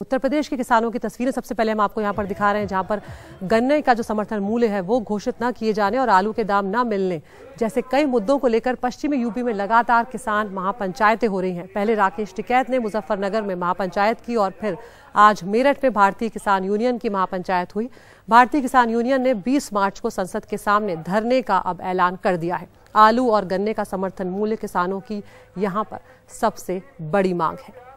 उत्तर प्रदेश के किसानों की तस्वीरें सबसे पहले हम आपको यहाँ पर दिखा रहे हैं जहाँ पर गन्ने का जो समर्थन मूल्य है वो घोषित न किए जाने और आलू के दाम न मिलने जैसे कई मुद्दों को लेकर पश्चिमी यूपी में लगातार किसान महापंचायतें हो रही हैं पहले राकेश टिकैत ने मुजफ्फरनगर में महापंचायत की और फिर आज मेरठ में भारतीय किसान यूनियन की महापंचायत हुई भारतीय किसान यूनियन ने बीस मार्च को संसद के सामने धरने का अब ऐलान कर दिया है आलू और गन्ने का समर्थन मूल्य किसानों की यहाँ पर सबसे बड़ी मांग है